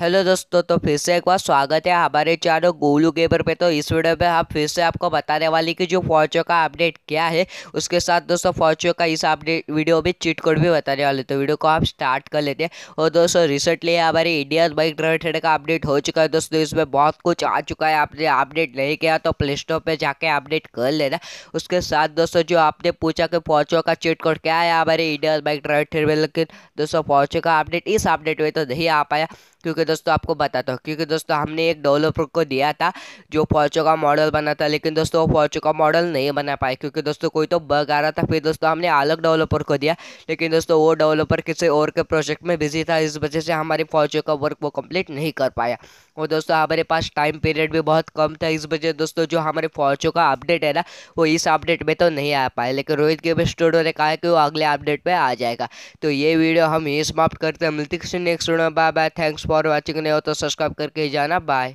hello दोस्तों तो फिर से एक बार स्वागत है हमारे चैनल गोलू गेमर पे तो इस वीडियो में हम फिर से आपको बताने वाले कि जो फॉर्चो का अपडेट क्या है उसके साथ दोस्तों फॉर्चो का इस अपडेट वीडियो में चिट कोड भी बताने वाले तो वीडियो को आप स्टार्ट कर लेते हैं और दोस्तों रिसेंटली हमारे इंडियन बाइक ड्राइवर ट्रेडर का अपडेट हो चुका है दोस्तों इसमें बहुत कुछ आ चुका है आपने अपडेट नहीं किया तो प्ले स्टोर पर जाके अपडेट कर लेना उसके साथ दोस्तों जो आपने पूछा कि फॉर्चो का चिट कोड क्या है हमारे इंडियन बाइक ड्राइवर में लेकिन दोस्तों फॉर्चो का अपडेट इस अपडेट में तो नहीं आ पाया क्योंकि दोस्तों आपको बताता हूँ क्योंकि दोस्तों हमने एक डेवलपर को दिया था जो फॉर्चो का मॉडल बना था लेकिन दोस्तों वो फॉर्चो का मॉडल नहीं बना पाए क्योंकि दोस्तों कोई तो बग आ रहा था फिर दोस्तों हमने अलग डेवलपर को दिया लेकिन दोस्तों वो डेवलपर किसी और के प्रोजेक्ट में बिजी था इस वजह से हमारे फॉर्चो का वर्क वो कम्प्लीट नहीं कर पाया और दोस्तों हमारे पास टाइम पीरियड भी बहुत कम था इस वजह दोस्तों जो हमारे फॉर्चो का अपडेट है ना वो इस अपडेट में तो नहीं आ पाया लेकिन रोहित गेम स्टूडियो ने कहा कि वो अगले अपडेट पर आ जाएगा तो ये वीडियो हम ये समाप्त करते हैं मिलती किसी next video bye bye thanks for for watching नहीं हो तो सब्सक्राइब करके ही जाना बाय